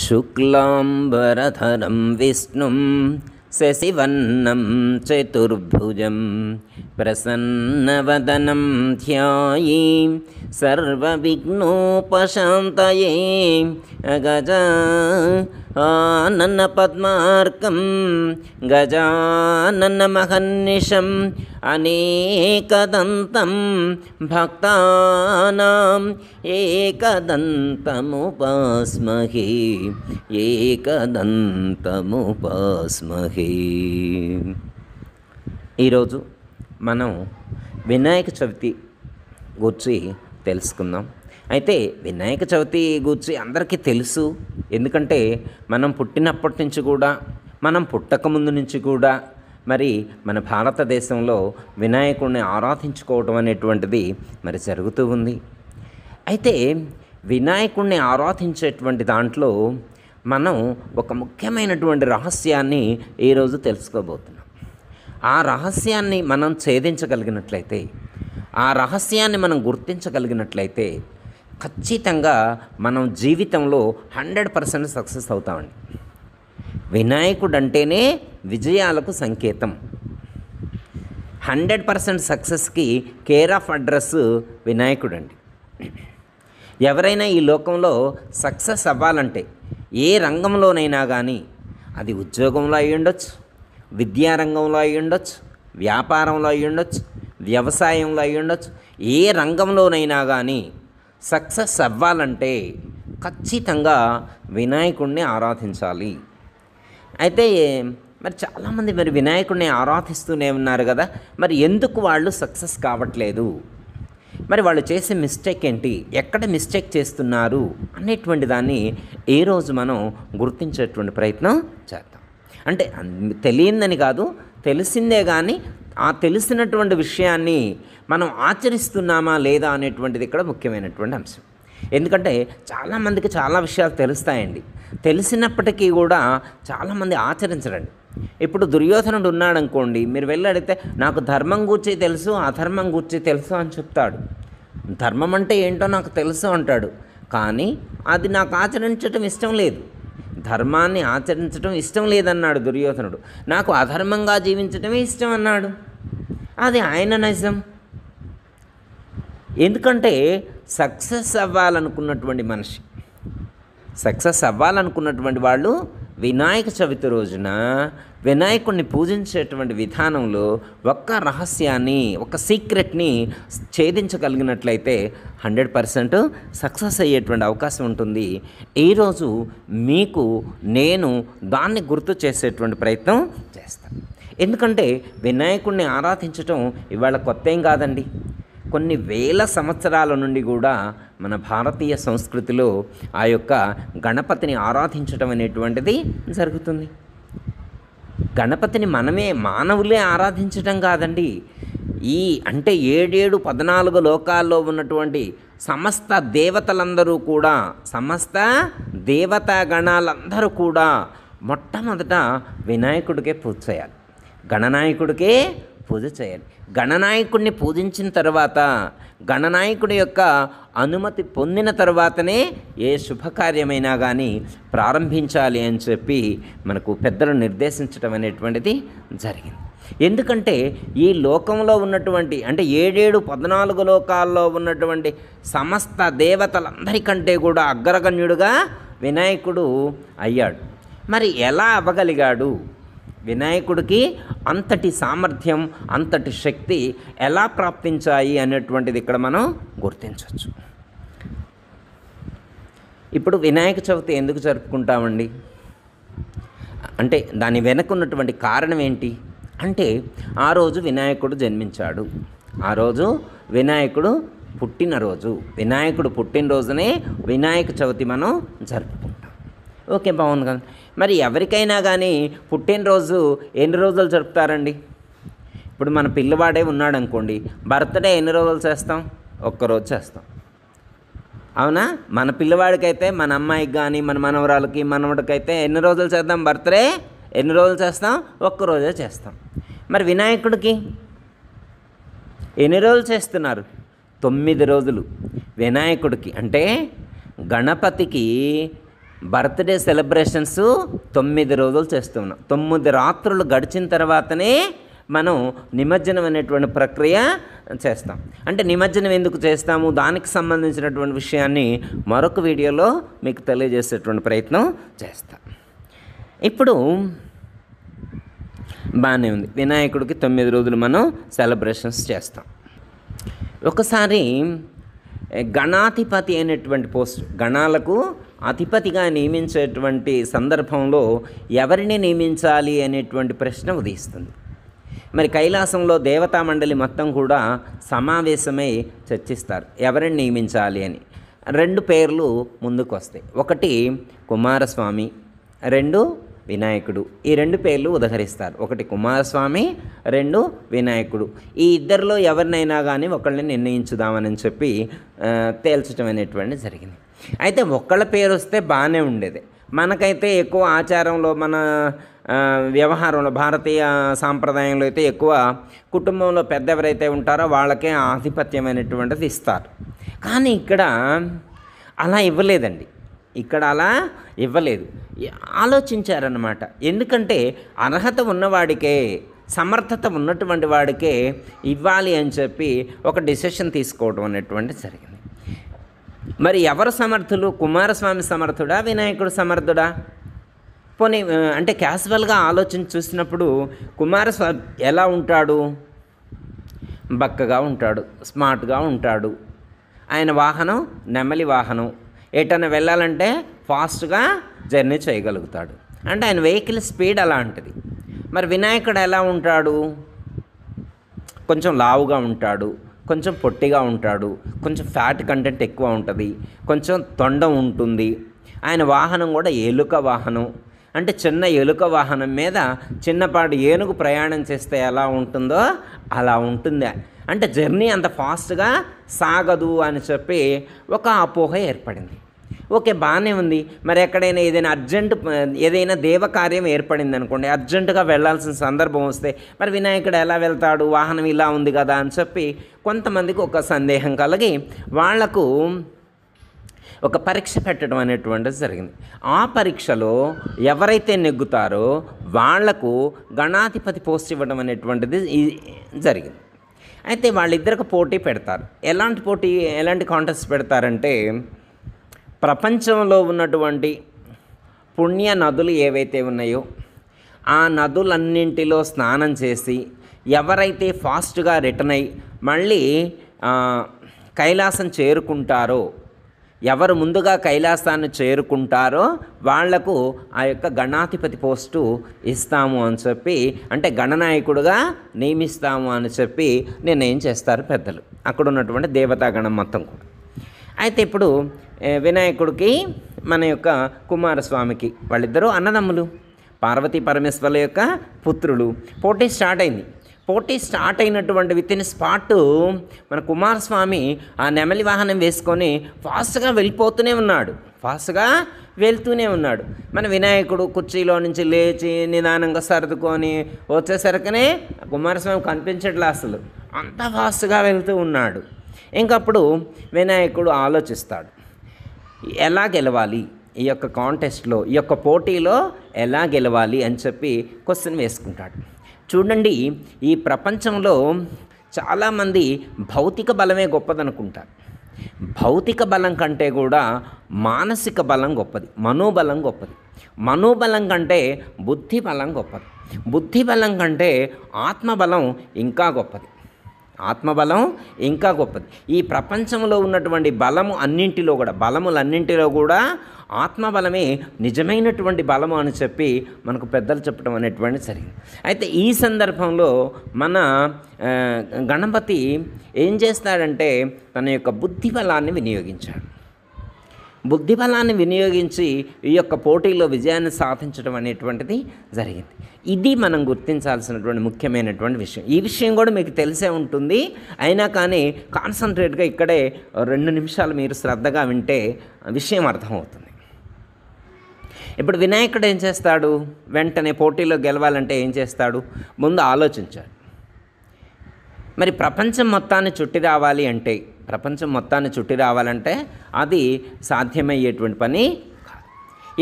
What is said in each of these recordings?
शुक्लाम्बरधरं विष्णुं शशिवन्नं चतुर्भुजं प्रसन्नवदनं ध्यायी सर्वविघ्नोपशान्तये अगज ఆనన్న పద్మార్కం గజానన్న మహన్నిషం అనేకదంతం భక్తానాం ఏకదంతముపాస్మహే ఏకదంతముపాస్మహే ఈరోజు మనం వినాయక చవితి గురించి తెలుసుకుందాం అయితే వినాయక చవితి గురించి అందరికీ తెలుసు ఎందుకంటే మనం పుట్టినప్పటి నుంచి కూడా మనం పుట్టకముందు నుంచి కూడా మరి మన భారతదేశంలో వినాయకుడిని ఆరాధించుకోవటం అనేటువంటిది మరి జరుగుతూ ఉంది అయితే వినాయకుడిని ఆరాధించేటువంటి దాంట్లో మనం ఒక ముఖ్యమైనటువంటి రహస్యాన్ని ఈరోజు తెలుసుకోబోతున్నాం ఆ రహస్యాన్ని మనం ఛేదించగలిగినట్లయితే ఆ రహస్యాన్ని మనం గుర్తించగలిగినట్లయితే ఖచ్చితంగా మనం జీవితంలో హండ్రెడ్ పర్సెంట్ సక్సెస్ అవుతామండి వినాయకుడు అంటేనే విజయాలకు సంకేతం హండ్రెడ్ పర్సెంట్ సక్సెస్కి కేర్ ఆఫ్ అడ్రస్ వినాయకుడు అండి ఎవరైనా ఈ లోకంలో సక్సెస్ అవ్వాలంటే ఏ రంగంలోనైనా కానీ అది ఉద్యోగంలో అయి ఉండొచ్చు విద్యారంగంలో అయి ఉండొచ్చు వ్యాపారంలో అయి ఉండొచ్చు వ్యవసాయంలో అయి ఉండొచ్చు ఏ రంగంలోనైనా కానీ సక్సెస్ అవ్వాలంటే ఖచ్చితంగా వినాయకుడిని ఆరాధించాలి అయితే మరి చాలామంది మరి వినాయకుడిని ఆరాధిస్తూనే ఉన్నారు కదా మరి ఎందుకు వాళ్ళు సక్సెస్ కావట్లేదు మరి వాళ్ళు చేసే మిస్టేక్ ఏంటి ఎక్కడ మిస్టేక్ చేస్తున్నారు అనేటువంటి దాన్ని ఏ రోజు మనం గుర్తించేటువంటి ప్రయత్నం చేద్దాం అంటే తెలియందని కాదు తెలిసిందే కానీ ఆ తెలిసినటువంటి విషయాన్ని మనం ఆచరిస్తున్నామా లేదా అనేటువంటిది ఇక్కడ ముఖ్యమైనటువంటి అంశం ఎందుకంటే చాలామందికి చాలా విషయాలు తెలుస్తాయండి తెలిసినప్పటికీ కూడా చాలామంది ఆచరించరండి ఇప్పుడు దుర్యోధనుడు ఉన్నాడు అనుకోండి మీరు వెళ్ళి అడిగితే నాకు ధర్మం గూర్చి తెలుసు అధర్మం గూర్చి తెలుసు అని చెప్తాడు ధర్మం అంటే ఏంటో నాకు తెలుసు అంటాడు కానీ అది నాకు ఆచరించడం ఇష్టం లేదు ధర్మాన్ని ఆచరించడం ఇష్టం లేదన్నాడు దుర్యోధనుడు నాకు అధర్మంగా జీవించటమే ఇష్టం అన్నాడు అది ఆయన నిజం ఎందుకంటే సక్సెస్ అవ్వాలనుకున్నటువంటి మనిషి సక్సెస్ అవ్వాలనుకున్నటువంటి వాళ్ళు వినాయక చవితి రోజున వినాయకుడిని పూజించేటువంటి విధానంలో ఒక్క రహస్యాన్ని ఒక సీక్రెట్ని ఛేదించగలిగినట్లయితే హండ్రెడ్ పర్సెంట్ సక్సెస్ అయ్యేటువంటి అవకాశం ఉంటుంది ఈరోజు మీకు నేను దాన్ని గుర్తు చేసేటువంటి ప్రయత్నం చేస్తాను ఎందుకంటే వినాయకుడిని ఆరాధించటం ఇవాళ కొత్త ఏం కాదండి కొన్ని వేల సంవత్సరాల నుండి కూడా మన భారతీయ సంస్కృతిలో ఆ యొక్క గణపతిని ఆరాధించడం అనేటువంటిది జరుగుతుంది గణపతిని మనమే మానవులే ఆరాధించటం కాదండి ఈ అంటే ఏడేడు పద్నాలుగు లోకాల్లో ఉన్నటువంటి సమస్త దేవతలందరూ కూడా సమస్త దేవతా గణాలందరూ కూడా మొట్టమొదట వినాయకుడికే పూజ చేయాలి గణనాయకుడికే పూజ చేయాలి గణనాయకుడిని పూజించిన తర్వాత గణనాయకుడి యొక్క అనుమతి పొందిన తర్వాతనే ఏ శుభకార్యమైనా కానీ ప్రారంభించాలి అని చెప్పి మనకు పెద్దలు నిర్దేశించడం అనేటువంటిది జరిగింది ఎందుకంటే ఈ లోకంలో ఉన్నటువంటి అంటే ఏడేడు పద్నాలుగు లోకాల్లో ఉన్నటువంటి సమస్త దేవతలందరికంటే కూడా అగ్రగణ్యుడుగా వినాయకుడు అయ్యాడు మరి ఎలా అవ్వగలిగాడు వినాయకుడికి అంతటి సామర్థ్యం అంతటి శక్తి ఎలా ప్రాప్తించాయి అనేటువంటిది ఇక్కడ మనం గుర్తించవచ్చు ఇప్పుడు వినాయక చవితి ఎందుకు జరుపుకుంటామండి అంటే దాని వెనక ఉన్నటువంటి కారణం ఏంటి అంటే ఆ రోజు వినాయకుడు జన్మించాడు ఆ రోజు వినాయకుడు పుట్టినరోజు వినాయకుడు పుట్టినరోజునే వినాయక చవితి మనం జరుపుకుంటాం ఓకే బాగుంది కదా మరి ఎవరికైనా కానీ పుట్టినరోజు ఎన్ని రోజులు జరుపుతారండి ఇప్పుడు మన పిల్లవాడే ఉన్నాడు అనుకోండి బర్త్డే ఎన్ని రోజులు చేస్తాం ఒక్కరోజు చేస్తాం అవునా మన పిల్లవాడికైతే మన అమ్మాయికి కానీ మన మనవరాలకి మనవడికైతే ఎన్ని రోజులు చేద్దాం బర్త్డే ఎన్ని రోజులు చేస్తాం ఒక్కరోజే చేస్తాం మరి వినాయకుడికి ఎన్ని రోజులు చేస్తున్నారు తొమ్మిది రోజులు వినాయకుడికి అంటే గణపతికి బర్త్డే సెలబ్రేషన్స్ తొమ్మిది రోజులు చేస్తున్నాం తొమ్మిది రాత్రులు గడిచిన తర్వాతనే మనం నిమజ్జనం అనేటువంటి ప్రక్రియ చేస్తాం అంటే నిమజ్జనం ఎందుకు చేస్తాము దానికి సంబంధించినటువంటి విషయాన్ని మరొక వీడియోలో మీకు తెలియజేసేటువంటి ప్రయత్నం చేస్తాం ఇప్పుడు బాగానే ఉంది వినాయకుడికి తొమ్మిది రోజులు మనం సెలబ్రేషన్స్ చేస్తాం ఒకసారి గణాధిపతి అయినటువంటి పోస్ట్ గణాలకు అధిపతిగా నియమించేటువంటి సందర్భంలో ఎవరిని నియమించాలి అనేటువంటి ప్రశ్న ఉదయిస్తుంది మరి కైలాసంలో దేవతా మండలి మొత్తం కూడా సమావేశమై చర్చిస్తారు ఎవరిని నియమించాలి అని రెండు పేర్లు ముందుకు వస్తాయి ఒకటి కుమారస్వామి రెండు వినాయకుడు ఈ రెండు పేర్లు ఉదహరిస్తారు ఒకటి కుమారస్వామి రెండు వినాయకుడు ఈ ఇద్దరిలో ఎవరినైనా కానీ ఒకళ్ళని నిర్ణయించుదామని చెప్పి తేల్చడం అనేటువంటి జరిగింది అయితే ఒక్కళ్ళ పేరు వస్తే బాగానే ఉండేది మనకైతే ఎక్కువ ఆచారంలో మన వ్యవహారంలో భారతీయ సాంప్రదాయంలో అయితే ఎక్కువ కుటుంబంలో పెద్ద ఎవరైతే ఉంటారో వాళ్ళకే ఆధిపత్యమైనటువంటిది ఇస్తారు కానీ ఇక్కడ అలా ఇవ్వలేదండి ఇక్కడ అలా ఇవ్వలేదు ఆలోచించారనమాట ఎందుకంటే అర్హత ఉన్నవాడికే సమర్థత ఉన్నటువంటి వాడికే ఇవ్వాలి అని చెప్పి ఒక డిసిషన్ తీసుకోవడం అనేటువంటి జరిగింది మరి ఎవరు సమర్థులు కుమారస్వామి సమర్థుడా వినాయకుడు సమర్థుడా పోనీ అంటే క్యాజువల్గా ఆలోచన చూసినప్పుడు కుమారస్వామి ఎలా ఉంటాడు బక్కగా ఉంటాడు స్మార్ట్గా ఉంటాడు ఆయన వాహనం నెమలి వాహనం ఎటన్నా వెళ్ళాలంటే ఫాస్ట్గా జర్నీ చేయగలుగుతాడు అంటే ఆయన వెహికల్ స్పీడ్ అలాంటిది మరి వినాయకుడు ఎలా ఉంటాడు కొంచెం లావుగా ఉంటాడు కొంచెం పొట్టిగా ఉంటాడు కొంచెం ఫ్యాట్ కంటెంట్ ఎక్కువ ఉంటుంది కొంచెం తొండ ఉంటుంది ఆయన వాహనం కూడా ఎలుక వాహనం అంటే చిన్న ఎలుక వాహనం మీద చిన్నపాటి ఏనుగు ప్రయాణం చేస్తే ఎలా ఉంటుందో అలా ఉంటుంది అంటే జర్నీ అంత ఫాస్ట్గా సాగదు అని చెప్పి ఒక అపోహ ఏర్పడింది ఓకే బాగానే ఉంది మరి ఎక్కడైనా ఏదైనా అర్జెంట్ ఏదైనా దేవకార్యం ఏర్పడింది అనుకోండి అర్జెంటుగా వెళ్ళాల్సిన సందర్భం వస్తే మరి వినాయకుడు ఎలా వెళ్తాడు వాహనం ఇలా ఉంది కదా అని చెప్పి కొంతమందికి ఒక సందేహం కలిగి వాళ్లకు ఒక పరీక్ష పెట్టడం అనేటువంటిది జరిగింది ఆ పరీక్షలో ఎవరైతే నెగ్గుతారో వాళ్లకు గణాధిపతి పోస్ట్ ఇవ్వడం అనేటువంటిది జరిగింది అయితే వాళ్ళిద్దరికి పోటీ పెడతారు ఎలాంటి పోటీ ఎలాంటి కాంటెస్ట్ పెడతారంటే ప్రపంచంలో ఉన్నటువంటి పుణ్య నదులు ఏవైతే ఉన్నాయో ఆ నదులన్నింటిలో స్నానం చేసి ఎవరైతే ఫాస్ట్గా రిటర్న్ అయ్యి మళ్ళీ కైలాసం చేరుకుంటారో ఎవరు ముందుగా కైలాసాన్ని చేరుకుంటారో వాళ్లకు ఆ యొక్క గణాధిపతి పోస్టు ఇస్తాము అని చెప్పి అంటే గణనాయకుడుగా నియమిస్తాము అని చెప్పి నిర్ణయం చేస్తారు పెద్దలు అక్కడ ఉన్నటువంటి దేవతాగణం మొత్తం కూడా అయితే ఇప్పుడు వినాయకుడికి మన యొక్క కుమారస్వామికి వాళ్ళిద్దరూ అన్నదమ్ములు పార్వతీ పరమేశ్వరుల యొక్క పుత్రులు పోటీ స్టార్ట్ అయింది పోటీ స్టార్ట్ అయినటువంటి విత్ ఇన్ స్పాట్ మన కుమారస్వామి ఆ నెమలి వాహనం వేసుకొని ఫాస్ట్గా వెళ్ళిపోతూనే ఉన్నాడు ఫాస్ట్గా వెళ్తూనే ఉన్నాడు మన వినాయకుడు కుర్చీలో నుంచి లేచి నిదానంగా సర్దుకొని వచ్చేసరికనే కుమారస్వామి కనిపించట్లే అసలు అంత ఫాస్ట్గా వెళ్తూ ఉన్నాడు ఇంకప్పుడు వినాయకుడు ఆలోచిస్తాడు ఎలా గెలవాలి ఈ యొక్క కాంటెస్ట్లో ఈ యొక్క పోటీలో ఎలా గెలవాలి అని చెప్పి క్వశ్చన్ వేసుకుంటాడు చూడండి ఈ ప్రపంచంలో చాలామంది భౌతిక బలమే గొప్పదనుకుంటారు భౌతిక బలం కంటే కూడా మానసిక బలం గొప్పది మనోబలం గొప్పది మనోబలం కంటే బుద్ధి బలం గొప్పది బుద్ధి బలం కంటే ఆత్మబలం ఇంకా గొప్పది ఆత్మబలం ఇంకా గొప్పది ఈ ప్రపంచంలో ఉన్నటువంటి బలము అన్నింటిలో కూడా బలములన్నింటిలో కూడా ఆత్మబలమే నిజమైనటువంటి బలము అని చెప్పి మనకు పెద్దలు చెప్పడం అనేటువంటి జరిగింది అయితే ఈ సందర్భంలో మన గణపతి ఏం చేస్తాడంటే తన యొక్క బుద్ధి బలాన్ని వినియోగించాడు బుద్ధిబలాన్ని వినియోగించి ఈ యొక్క పోటీలో విజయాన్ని సాధించడం అనేటువంటిది జరిగింది ఇది మనం గుర్తించాల్సినటువంటి ముఖ్యమైనటువంటి విషయం ఈ విషయం కూడా మీకు తెలిసే ఉంటుంది అయినా కానీ కాన్సన్ట్రేట్గా ఇక్కడే రెండు నిమిషాలు మీరు శ్రద్ధగా వింటే విషయం అర్థమవుతుంది ఇప్పుడు వినాయకుడు ఏం చేస్తాడు వెంటనే పోటీలో గెలవాలంటే ఏం చేస్తాడు ముందు ఆలోచించాడు మరి ప్రపంచం మొత్తాన్ని చుట్టి రావాలి అంటే ప్రపంచం మొత్తాన్ని చుట్టి రావాలంటే అది సాధ్యమయ్యేటువంటి పని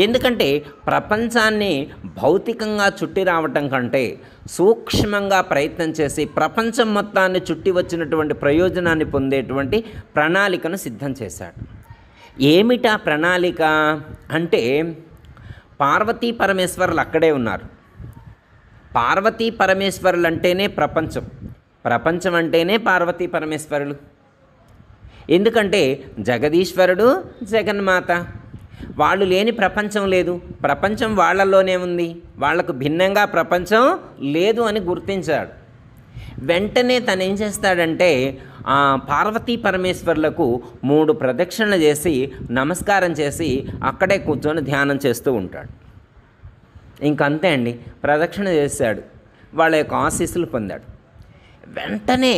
ఎందుకంటే ప్రపంచాన్ని భౌతికంగా చుట్టి రావటం కంటే సూక్ష్మంగా ప్రయత్నం చేసి ప్రపంచం మొత్తాన్ని చుట్టి వచ్చినటువంటి ప్రయోజనాన్ని పొందేటువంటి ప్రణాళికను సిద్ధం చేశాడు ఏమిటా ప్రణాళిక అంటే పార్వతీ పరమేశ్వరులు అక్కడే ఉన్నారు పార్వతీ పరమేశ్వరులు అంటేనే ప్రపంచం ప్రపంచం అంటేనే పార్వతీ పరమేశ్వరులు ఎందుకంటే జగదీశ్వరుడు జగన్మాత వాళ్ళు లేని ప్రపంచం లేదు ప్రపంచం వాళ్ళల్లోనే ఉంది వాళ్లకు భిన్నంగా ప్రపంచం లేదు అని గుర్తించాడు వెంటనే తను ఏం చేస్తాడంటే పార్వతీ పరమేశ్వర్లకు మూడు ప్రదక్షిణలు చేసి నమస్కారం చేసి అక్కడే కూర్చొని ధ్యానం చేస్తూ ఉంటాడు ఇంకంతే అండి ప్రదక్షిణ చేశాడు వాళ్ళ యొక్క ఆశీస్సులు పొందాడు వెంటనే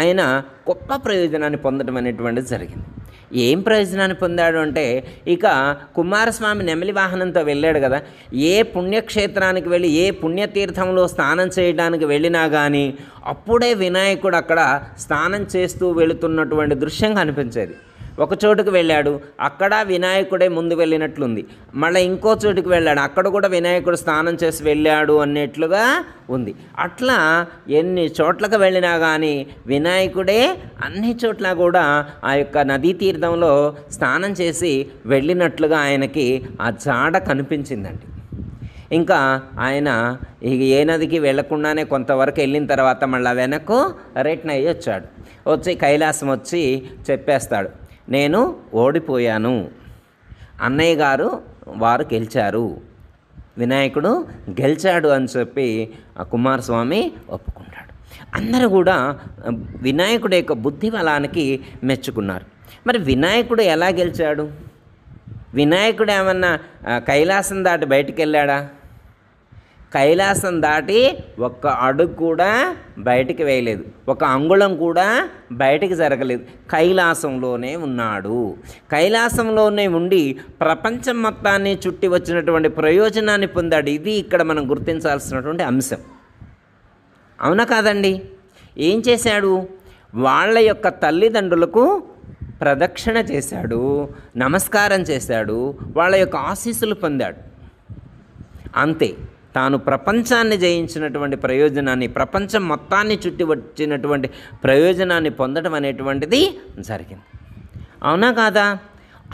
ఆయన గొప్ప ప్రయోజనాన్ని పొందడం అనేటువంటిది జరిగింది ఏం ప్రయోజనాన్ని పొందాడు అంటే ఇక కుమారస్వామి నెమలి వాహనంతో వెళ్ళాడు కదా ఏ పుణ్యక్షేత్రానికి వెళ్ళి ఏ పుణ్యతీర్థంలో స్నానం చేయడానికి వెళ్ళినా కానీ అప్పుడే వినాయకుడు అక్కడ స్నానం చేస్తూ వెళుతున్నటువంటి దృశ్యం కనిపించేది ఒక చోటుకు వెళ్ళాడు అక్కడ వినాయకుడే ముందు వెళ్ళినట్లుంది మళ్ళీ ఇంకో చోటుకు వెళ్ళాడు అక్కడ కూడా వినాయకుడు స్నానం చేసి వెళ్ళాడు అన్నట్లుగా ఉంది అట్లా ఎన్ని చోట్లకు వెళ్ళినా కానీ వినాయకుడే అన్ని చోట్ల కూడా ఆ యొక్క నదీ తీర్థంలో స్నానం చేసి వెళ్ళినట్లుగా ఆయనకి ఆ జాడ కనిపించిందండి ఇంకా ఆయన ఏ నదికి వెళ్లకుండానే కొంతవరకు వెళ్ళిన తర్వాత మళ్ళీ వెనక్కు రిటర్న్ అయ్యి వచ్చాడు వచ్చి కైలాసం వచ్చి చెప్పేస్తాడు నేను ఓడిపోయాను అన్నయ్య గారు వారు గెలిచారు వినాయకుడు గెలిచాడు అని చెప్పి ఆ కుమారస్వామి ఒప్పుకుంటాడు అందరూ కూడా వినాయకుడి యొక్క బుద్ధి బలానికి మెచ్చుకున్నారు మరి వినాయకుడు ఎలా గెలిచాడు వినాయకుడు ఏమన్నా కైలాసం దాటి బయటికి వెళ్ళాడా కైలాసం దాటి ఒక్క అడుగు కూడా బయటికి వేయలేదు ఒక అంగుళం కూడా బయటికి జరగలేదు కైలాసంలోనే ఉన్నాడు కైలాసంలోనే ఉండి ప్రపంచం మొత్తాన్ని చుట్టి వచ్చినటువంటి ప్రయోజనాన్ని పొందాడు ఇది ఇక్కడ మనం గుర్తించాల్సినటువంటి అంశం అవునా కాదండి ఏం చేశాడు వాళ్ళ యొక్క తల్లిదండ్రులకు ప్రదక్షిణ చేశాడు నమస్కారం చేశాడు వాళ్ళ యొక్క ఆశీస్సులు పొందాడు అంతే తాను ప్రపంచాన్ని జయించినటువంటి ప్రయోజనాన్ని ప్రపంచం మొత్తాన్ని చుట్టి వచ్చినటువంటి ప్రయోజనాన్ని పొందడం అనేటువంటిది జరిగింది అవునా కాదా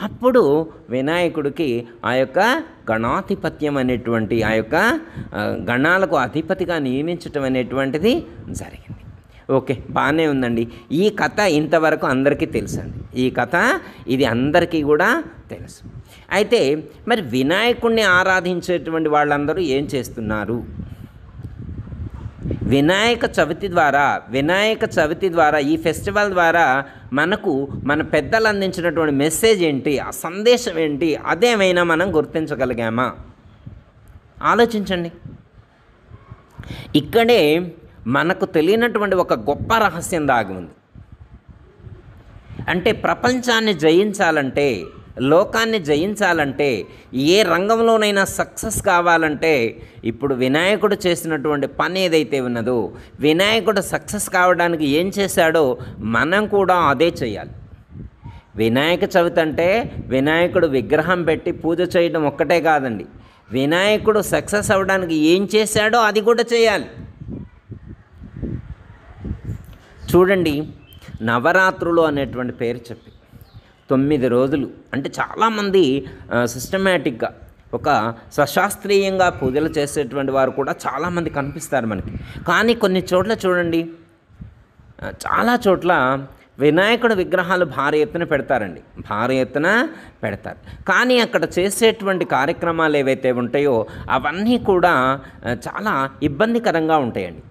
అప్పుడు వినాయకుడికి ఆ యొక్క గణాధిపత్యం అనేటువంటి ఆ యొక్క గణాలకు అధిపతిగా నియమించటం అనేటువంటిది జరిగింది ఓకే బాగానే ఉందండి ఈ కథ ఇంతవరకు అందరికీ తెలుసండి ఈ కథ ఇది అందరికీ కూడా తెలుసు అయితే మరి వినాయకుణ్ణి ఆరాధించేటువంటి వాళ్ళందరూ ఏం చేస్తున్నారు వినాయక చవితి ద్వారా వినాయక చవితి ద్వారా ఈ ఫెస్టివల్ ద్వారా మనకు మన పెద్దలు అందించినటువంటి మెసేజ్ ఏంటి ఆ సందేశం ఏంటి అదేమైనా మనం గుర్తించగలిగామా ఆలోచించండి ఇక్కడే మనకు తెలియనటువంటి ఒక గొప్ప రహస్యం దాగి ఉంది అంటే ప్రపంచాన్ని జయించాలంటే లోకాన్ని జయించాలంటే ఏ రంగంలోనైనా సక్సెస్ కావాలంటే ఇప్పుడు వినాయకుడు చేసినటువంటి పని ఏదైతే ఉన్నదో వినాయకుడు సక్సెస్ కావడానికి ఏం చేశాడో మనం కూడా అదే చేయాలి వినాయక చవితి అంటే వినాయకుడు విగ్రహం పెట్టి పూజ చేయడం ఒక్కటే కాదండి వినాయకుడు సక్సెస్ అవ్వడానికి ఏం చేశాడో అది కూడా చేయాలి చూడండి నవరాత్రులు అనేటువంటి పేరు చెప్పారు తొమ్మిది రోజులు అంటే చాలామంది సిస్టమేటిక్గా ఒక సశాస్త్రీయంగా పూజలు చేసేటువంటి వారు కూడా చాలామంది కనిపిస్తారు మనకి కానీ కొన్ని చోట్ల చూడండి చాలా చోట్ల వినాయకుడు విగ్రహాలు భారీ ఎత్తున పెడతారండి భారీ ఎత్తున పెడతారు కానీ అక్కడ చేసేటువంటి కార్యక్రమాలు ఏవైతే ఉంటాయో అవన్నీ కూడా చాలా ఇబ్బందికరంగా ఉంటాయండి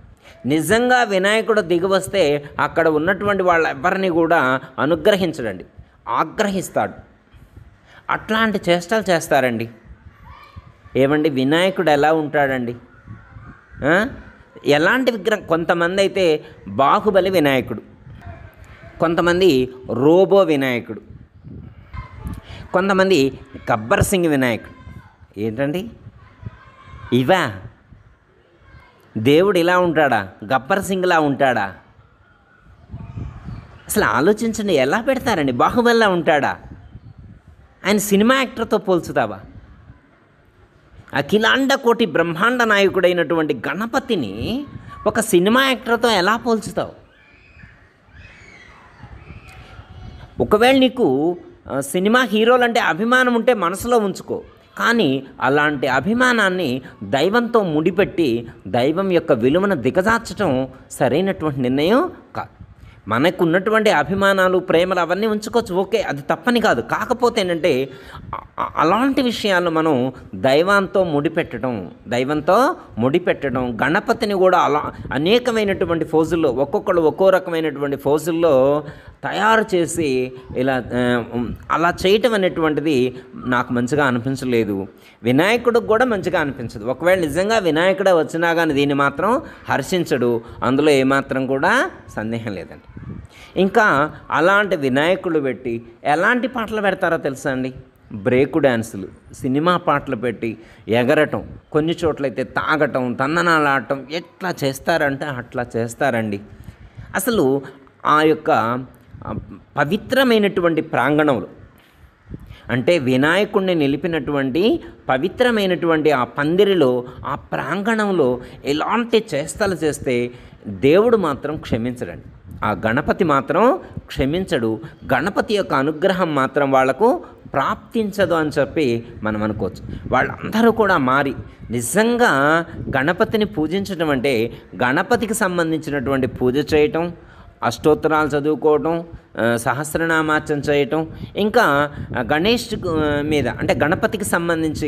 నిజంగా వినాయకుడు దిగి వస్తే అక్కడ ఉన్నటువంటి వాళ్ళెవ్వరిని కూడా అనుగ్రహించడండి ఆగ్రహిస్తాడు అట్లాంటి చేష్టలు చేస్తారండి ఏమండి వినాయకుడు ఎలా ఉంటాడండి ఎలాంటి విగ్రహం కొంతమంది అయితే బాహుబలి వినాయకుడు కొంతమంది రోబో వినాయకుడు కొంతమంది గబ్బర్ సింగ్ వినాయకుడు ఏంటండి ఇవా దేవుడు ఇలా ఉంటాడా గబ్బర్ సింగ్లా ఉంటాడా అసలు ఆలోచించండి ఎలా పెడతారండి బాహుబలిలా ఉంటాడా ఆయన సినిమా యాక్టర్తో పోల్చుతావా అఖిలాండ కోటి బ్రహ్మాండ నాయకుడైనటువంటి గణపతిని ఒక సినిమా యాక్టర్తో ఎలా పోల్చుతావు ఒకవేళ నీకు సినిమా హీరోలు అంటే అభిమానం ఉంటే మనసులో ఉంచుకో కానీ అలాంటి అభిమానాన్ని దైవంతో ముడిపెట్టి దైవం యొక్క విలువను దిగజార్చడం సరైనటువంటి నిర్ణయం కాదు మనకు ఉన్నటువంటి అభిమానాలు ప్రేమలు అవన్నీ ఉంచుకోవచ్చు ఓకే అది తప్పని కాదు కాకపోతే ఏంటంటే అలాంటి విషయాలను మనం దైవంతో ముడిపెట్టడం దైవంతో ముడిపెట్టడం గణపతిని కూడా అలా అనేకమైనటువంటి ఫోజుల్లో ఒక్కొక్కళ్ళు ఒక్కో రకమైనటువంటి ఫోజుల్లో తయారు చేసి ఇలా అలా చేయటం అనేటువంటిది నాకు మంచిగా అనిపించలేదు వినాయకుడికి కూడా మంచిగా అనిపించదు ఒకవేళ నిజంగా వినాయకుడే వచ్చినా కానీ దీన్ని మాత్రం హర్షించడు అందులో ఏమాత్రం కూడా సందేహం లేదండి ఇంకా అలాంటి వినాయకులు పెట్టి ఎలాంటి పాటలు పెడతారో తెలుసా అండి బ్రేకు డ్యాన్సులు సినిమా పాటలు పెట్టి ఎగరటం కొన్ని చోట్లయితే తాగటం తందనాలాడటం ఎట్లా చేస్తారంటే అట్లా చేస్తారండి అసలు ఆ యొక్క పవిత్రమైనటువంటి ప్రాంగణంలో అంటే వినాయకుడిని నిలిపినటువంటి పవిత్రమైనటువంటి ఆ పందిరిలో ఆ ప్రాంగణంలో ఎలాంటి చేస్తలు చేస్తే దేవుడు మాత్రం క్షమించడండి ఆ గణపతి మాత్రం క్షమించడు గణపతి యొక్క అనుగ్రహం మాత్రం వాళ్లకు ప్రాప్తించదు అని చెప్పి మనం అనుకోవచ్చు వాళ్ళందరూ కూడా మారి నిజంగా గణపతిని పూజించడం అంటే గణపతికి సంబంధించినటువంటి పూజ చేయటం అష్టోత్తరాలు చదువుకోవటం సహస్రనామార్చన చేయటం ఇంకా గణేష్ మీద అంటే గణపతికి సంబంధించి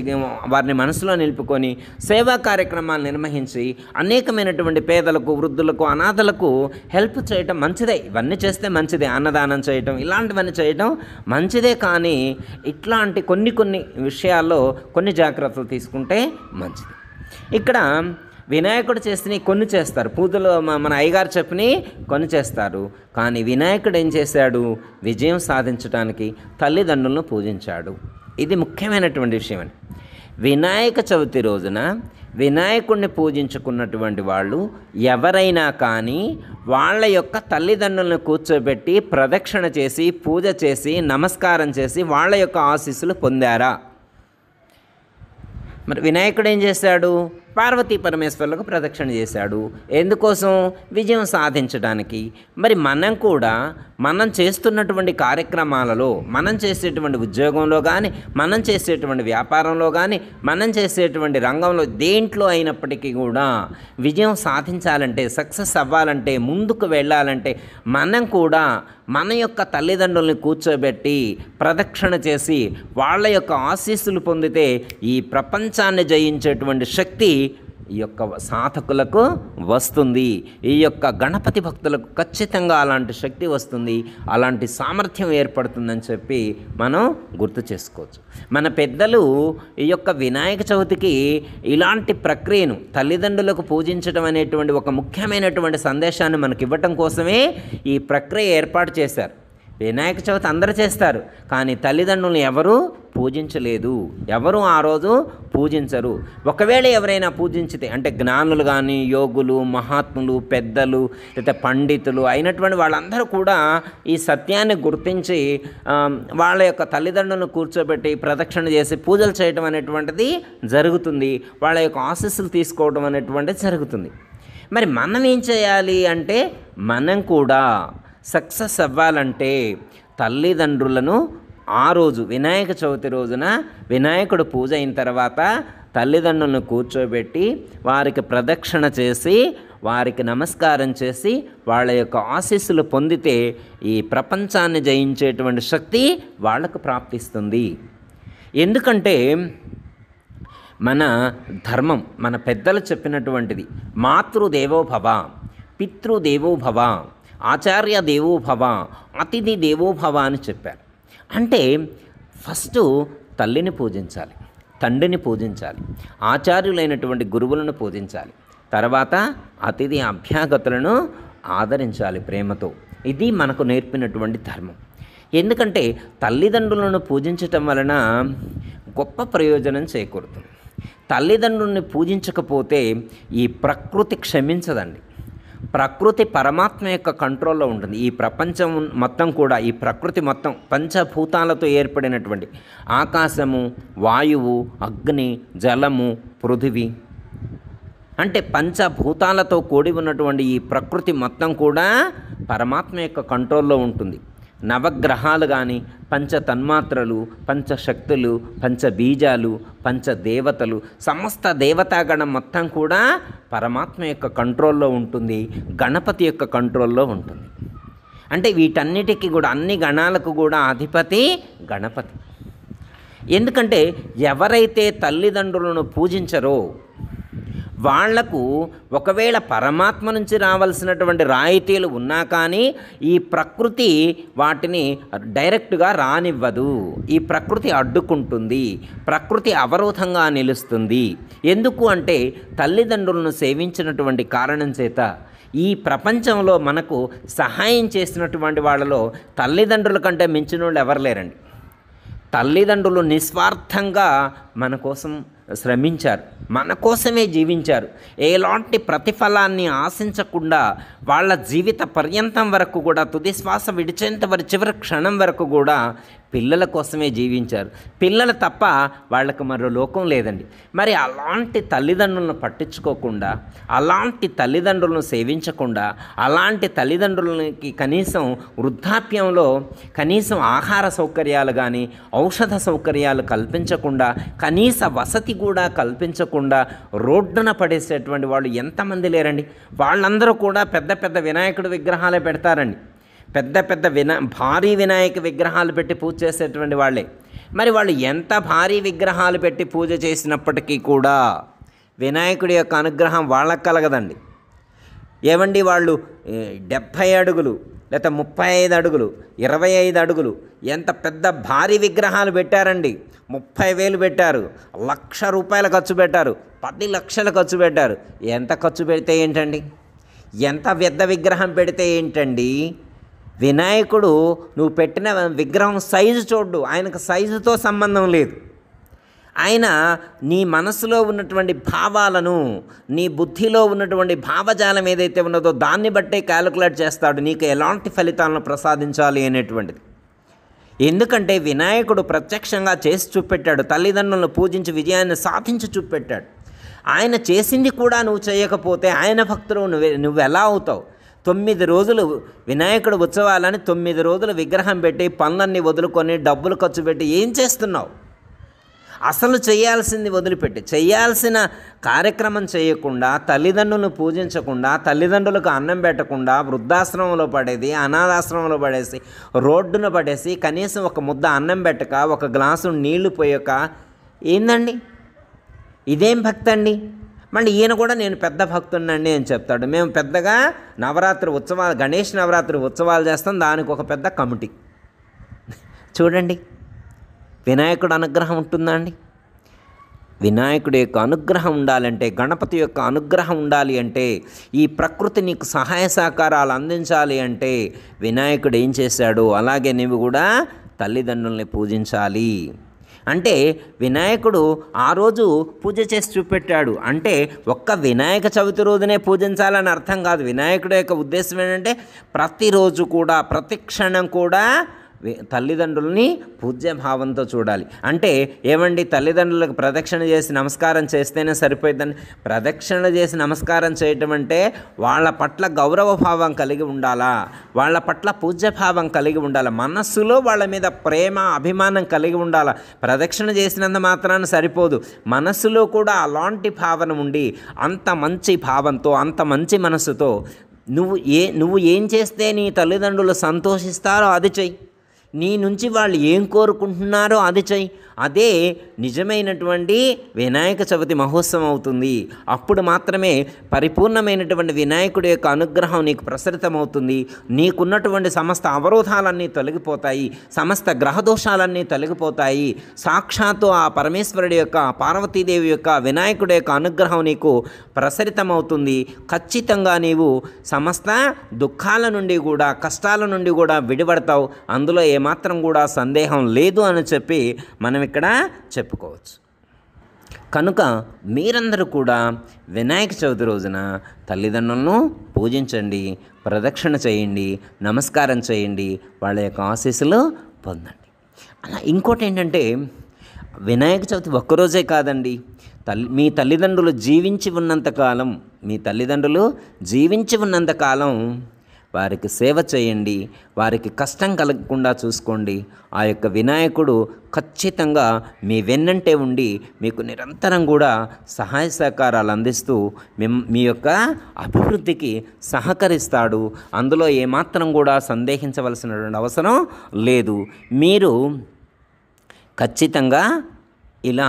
వారిని మనసులో నిలుపుకొని సేవా కార్యక్రమాలు నిర్వహించి అనేకమైనటువంటి పేదలకు వృద్ధులకు అనాథలకు హెల్ప్ చేయటం మంచిదే ఇవన్నీ చేస్తే మంచిదే అన్నదానం చేయటం ఇలాంటివన్నీ చేయటం మంచిదే కానీ ఇట్లాంటి కొన్ని కొన్ని విషయాల్లో కొన్ని జాగ్రత్తలు తీసుకుంటే మంచిది ఇక్కడ వినాయకుడు చేసిన కొన్ని చేస్తారు పూజలు మన అయ్యగారు చెప్పిన కొన్ని చేస్తారు కానీ వినాయకుడు ఏం చేశాడు విజయం సాధించడానికి తల్లిదండ్రులను పూజించాడు ఇది ముఖ్యమైనటువంటి విషయం అండి వినాయక చవితి రోజున వినాయకుడిని పూజించుకున్నటువంటి వాళ్ళు ఎవరైనా కానీ వాళ్ళ యొక్క తల్లిదండ్రులను కూర్చోబెట్టి ప్రదక్షిణ చేసి పూజ చేసి నమస్కారం చేసి వాళ్ళ యొక్క ఆశీస్సులు పొందారా మరి వినాయకుడు ఏం చేశాడు పార్వతీ పరమేశ్వరులకు ప్రదక్షిణ చేశాడు ఎందుకోసం విజయం సాధించడానికి మరి మనం కూడా మనం చేస్తున్నటువంటి కార్యక్రమాలలో మనం చేసేటువంటి ఉద్యోగంలో కానీ మనం చేసేటువంటి వ్యాపారంలో కానీ మనం చేసేటువంటి రంగంలో దేంట్లో అయినప్పటికీ కూడా విజయం సాధించాలంటే సక్సెస్ అవ్వాలంటే ముందుకు వెళ్ళాలంటే మనం కూడా మన యొక్క తల్లిదండ్రుల్ని కూర్చోబెట్టి ప్రదక్షిణ చేసి వాళ్ళ యొక్క ఆశీస్సులు పొందితే ఈ ప్రపంచాన్ని జయించేటువంటి శక్తి ఈ యొక్క సాధకులకు వస్తుంది ఈ యొక్క గణపతి భక్తులకు ఖచ్చితంగా అలాంటి శక్తి వస్తుంది అలాంటి సామర్థ్యం ఏర్పడుతుందని చెప్పి మనం గుర్తు చేసుకోవచ్చు మన పెద్దలు ఈ యొక్క వినాయక చవితికి ఇలాంటి ప్రక్రియను తల్లిదండ్రులకు పూజించడం అనేటువంటి ఒక ముఖ్యమైనటువంటి సందేశాన్ని మనకి ఇవ్వటం కోసమే ఈ ప్రక్రియ ఏర్పాటు చేశారు వినాయక చవితి అందరూ చేస్తారు కానీ తల్లిదండ్రులను ఎవరూ పూజించలేదు ఎవరు ఆ రోజు పూజించరు ఒకవేళ ఎవరైనా పూజించితే అంటే జ్ఞానులు కానీ యోగులు మహాత్ములు పెద్దలు లేదా పండితులు అయినటువంటి వాళ్ళందరూ కూడా ఈ సత్యాన్ని గుర్తించి వాళ్ళ యొక్క తల్లిదండ్రులను కూర్చోబెట్టి ప్రదక్షిణ చేసి పూజలు చేయటం అనేటువంటిది జరుగుతుంది వాళ్ళ యొక్క ఆశీస్సులు తీసుకోవడం అనేటువంటిది జరుగుతుంది మరి మనం ఏం చేయాలి అంటే మనం కూడా సక్సెస్ అవ్వాలంటే తల్లిదండ్రులను ఆ రోజు వినాయక చవితి రోజున వినాయకుడు పూజ అయిన తర్వాత తల్లిదండ్రులను కూర్చోబెట్టి వారికి ప్రదక్షిణ చేసి వారికి నమస్కారం చేసి వాళ్ళ యొక్క ఆశీస్సులు పొందితే ఈ ప్రపంచాన్ని జయించేటువంటి శక్తి వాళ్ళకు ప్రాప్తిస్తుంది ఎందుకంటే మన ధర్మం మన పెద్దలు చెప్పినటువంటిది మాతృదేవోభవ పితృదేవోభవ ఆచార్య దేవోభవ అతిథి దేవోభవ అని చెప్పారు అంటే ఫస్ట్ తల్లిని పూజించాలి తండ్రిని పూజించాలి ఆచార్యులైనటువంటి గురువులను పూజించాలి తర్వాత అతిథి అభ్యాగతులను ఆదరించాలి ప్రేమతో ఇది మనకు నేర్పినటువంటి ధర్మం ఎందుకంటే తల్లిదండ్రులను పూజించటం వలన గొప్ప ప్రయోజనం చేకూరుతుంది తల్లిదండ్రుల్ని పూజించకపోతే ఈ ప్రకృతి క్షమించదండి ప్రకృతి పరమాత్మ యొక్క కంట్రోల్లో ఉంటుంది ఈ ప్రపంచం మొత్తం కూడా ఈ ప్రకృతి మొత్తం పంచభూతాలతో ఏర్పడినటువంటి ఆకాశము వాయువు అగ్ని జలము పృథివి అంటే పంచభూతాలతో కూడి ఉన్నటువంటి ఈ ప్రకృతి మొత్తం కూడా పరమాత్మ యొక్క కంట్రోల్లో ఉంటుంది నవగ్రహాలు కానీ పంచతన్మాత్రలు పంచశక్తులు పంచబీజాలు పంచదేవతలు సమస్త దేవతాగణం మొత్తం కూడా పరమాత్మ యొక్క కంట్రోల్లో ఉంటుంది గణపతి యొక్క కంట్రోల్లో ఉంటుంది అంటే వీటన్నిటికీ కూడా అన్ని గణాలకు కూడా అధిపతి గణపతి ఎందుకంటే ఎవరైతే తల్లిదండ్రులను పూజించరో వాళ్లకు ఒకవేళ పరమాత్మ నుంచి రావాల్సినటువంటి రాయితీలు ఉన్నా కానీ ఈ ప్రకృతి వాటిని డైరెక్ట్గా రానివ్వదు ఈ ప్రకృతి అడ్డుకుంటుంది ప్రకృతి అవరోధంగా నిలుస్తుంది ఎందుకు అంటే తల్లిదండ్రులను సేవించినటువంటి కారణం చేత ఈ ప్రపంచంలో మనకు సహాయం చేసినటువంటి వాళ్ళలో తల్లిదండ్రుల కంటే మించిన వాళ్ళు ఎవరు లేరండి తల్లిదండ్రులు నిస్వార్థంగా మన కోసం శ్రమించారు మన కోసమే జీవించారు ఎలాంటి ప్రతిఫలాన్ని ఆశించకుండా వాళ్ళ జీవిత పర్యంతం వరకు కూడా తుది శ్వాస విడిచేంత వరకు చివరి క్షణం వరకు కూడా పిల్లల కోసమే జీవించారు పిల్లలు తప్ప వాళ్ళకి మరో లోకం లేదండి మరి అలాంటి తల్లిదండ్రులను పట్టించుకోకుండా అలాంటి తల్లిదండ్రులను సేవించకుండా అలాంటి తల్లిదండ్రులకి కనీసం వృద్ధాప్యంలో కనీసం ఆహార సౌకర్యాలు కానీ ఔషధ సౌకర్యాలు కల్పించకుండా కనీస వసతి కూడా కల్పించకుండా రోడ్డున పడేసేటువంటి వాళ్ళు ఎంతమంది లేరండి వాళ్ళందరూ కూడా పెద్ద పెద్ద వినాయకుడి విగ్రహాలే పెడతారండి పెద్ద పెద్ద వినా భారీ వినాయక విగ్రహాలు పెట్టి పూజ చేసేటువంటి వాళ్ళే మరి వాళ్ళు ఎంత భారీ విగ్రహాలు పెట్టి పూజ చేసినప్పటికీ కూడా వినాయకుడి యొక్క అనుగ్రహం వాళ్ళకి కలగదండి ఏమండి వాళ్ళు డెబ్భై అడుగులు లేకపోతే ముప్పై ఐదు అడుగులు ఇరవై ఐదు అడుగులు ఎంత పెద్ద భారీ విగ్రహాలు పెట్టారండి ముప్పై వేలు పెట్టారు లక్ష రూపాయల ఖర్చు పెట్టారు పది లక్షలు ఖర్చు పెట్టారు ఎంత ఖర్చు పెడితే ఏంటండి ఎంత వ్యర్థ విగ్రహం పెడితే ఏంటండి వినాయకుడు నువ్వు పెట్టిన విగ్రహం సైజు చూడు ఆయనకు సైజుతో సంబంధం లేదు ఆయన నీ మనసులో ఉన్నటువంటి భావాలను నీ బుద్ధిలో ఉన్నటువంటి భావజాలం ఏదైతే ఉన్నదో దాన్ని బట్టే క్యాలిక్యులేట్ చేస్తాడు నీకు ఎలాంటి ఫలితాలను ప్రసాదించాలి అనేటువంటిది ఎందుకంటే వినాయకుడు ప్రత్యక్షంగా చేసి చూపెట్టాడు తల్లిదండ్రులను పూజించి విజయాన్ని సాధించి చూపెట్టాడు ఆయన చేసింది కూడా నువ్వు చేయకపోతే ఆయన భక్తులు నువ్వు నువ్వు ఎలా అవుతావు తొమ్మిది రోజులు వినాయకుడు ఉత్సవాలని తొమ్మిది రోజులు విగ్రహం పెట్టి పనులన్నీ వదులుకొని డబ్బులు ఖర్చు పెట్టి ఏం చేస్తున్నావు అసలు చేయాల్సింది వదిలిపెట్టి చేయాల్సిన కార్యక్రమం చేయకుండా తల్లిదండ్రులను పూజించకుండా తల్లిదండ్రులకు అన్నం పెట్టకుండా వృద్ధాశ్రమంలో పడేది అనాథాశ్రమంలో పడేసి రోడ్డున పడేసి కనీసం ఒక ముద్ద అన్నం పెట్టక ఒక గ్లాసు నీళ్లు పోయక ఏందండి ఇదేం భక్తండి మళ్ళీ ఈయన కూడా నేను పెద్ద భక్తున్నండి అని చెప్తాడు మేము పెద్దగా నవరాత్రి ఉత్సవాలు గణేష్ నవరాత్రి ఉత్సవాలు చేస్తాం దానికి ఒక పెద్ద కమిటీ చూడండి వినాయకుడు అనుగ్రహం ఉంటుందా అండి వినాయకుడి యొక్క అనుగ్రహం ఉండాలంటే గణపతి యొక్క అనుగ్రహం ఉండాలి అంటే ఈ ప్రకృతి నీకు సహాయ సహకారాలు అందించాలి అంటే వినాయకుడు ఏం చేశాడు అలాగే నీవు కూడా తల్లిదండ్రుల్ని పూజించాలి అంటే వినాయకుడు ఆ రోజు పూజ చేసి చూపెట్టాడు అంటే ఒక్క వినాయక చవితి రోజునే పూజించాలని అర్థం కాదు వినాయకుడు యొక్క ఉద్దేశం ఏంటంటే ప్రతిరోజు కూడా ప్రతి క్షణం కూడా తల్లిదండ్రులని పూజ్యభావంతో చూడాలి అంటే ఏమండి తల్లిదండ్రులకు ప్రదక్షిణ చేసి నమస్కారం చేస్తేనే సరిపోయిందని ప్రదక్షిణ చేసి నమస్కారం చేయటం అంటే వాళ్ళ పట్ల గౌరవభావం కలిగి ఉండాలా వాళ్ళ పట్ల పూజ్యభావం కలిగి ఉండాలా మనస్సులో వాళ్ళ మీద ప్రేమ అభిమానం కలిగి ఉండాలా ప్రదక్షిణ చేసినంత మాత్రాన సరిపోదు మనస్సులో కూడా అలాంటి భావన ఉండి అంత మంచి భావంతో అంత మంచి మనస్సుతో నువ్వు ఏ నువ్వు ఏం చేస్తే నీ తల్లిదండ్రులు సంతోషిస్తారో అది చెయ్యి నీ నుంచి వాళ్ళు ఏం కోరుకుంటున్నారో అది చెయ్యి అదే నిజమైనటువంటి వినాయక చవితి మహోత్సవం అవుతుంది అప్పుడు మాత్రమే పరిపూర్ణమైనటువంటి వినాయకుడి యొక్క అనుగ్రహం నీకు ప్రసరితమవుతుంది నీకున్నటువంటి సమస్త అవరోధాలన్నీ తొలగిపోతాయి సమస్త గ్రహదోషాలన్నీ తొలగిపోతాయి సాక్షాత్తు ఆ పరమేశ్వరుడి యొక్క పార్వతీదేవి యొక్క వినాయకుడి యొక్క అనుగ్రహం నీకు ప్రసరితమవుతుంది ఖచ్చితంగా నీవు సమస్త దుఃఖాల నుండి కూడా కష్టాల నుండి కూడా విడిపడతావు అందులో ఏమాత్రం కూడా సందేహం లేదు అని చెప్పి మనం ఇక్కడ చెప్పుకోవచ్చు కనుక మీరందరూ కూడా వినాయక చవితి రోజున తల్లిదండ్రులను పూజించండి ప్రదక్షిణ చేయండి నమస్కారం చేయండి వాళ్ళ యొక్క ఆశీస్సులు పొందండి అలా ఇంకోటి ఏంటంటే వినాయక చవితి ఒక్కరోజే కాదండి తల్లి మీ తల్లిదండ్రులు జీవించి ఉన్నంతకాలం మీ తల్లిదండ్రులు జీవించి ఉన్నంతకాలం వారికి సేవ చేయండి వారికి కష్టం కలగకుండా చూసుకోండి ఆ యొక్క వినాయకుడు ఖచ్చితంగా మీ వెన్నంటే ఉండి మీకు నిరంతరం కూడా సహాయ సహకారాలు అందిస్తూ మీ యొక్క అభివృద్ధికి సహకరిస్తాడు అందులో ఏమాత్రం కూడా సందేహించవలసినటువంటి అవసరం లేదు మీరు ఖచ్చితంగా ఇలా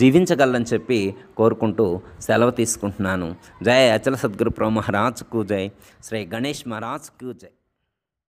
జీవించగలని చెప్పి కోరుకుంటూ సెలవు తీసుకుంటున్నాను జయ అచల సద్గురు ప్రో మహారాజ్కు జై శ్రీ గణేష్ మహారాజ్కు జై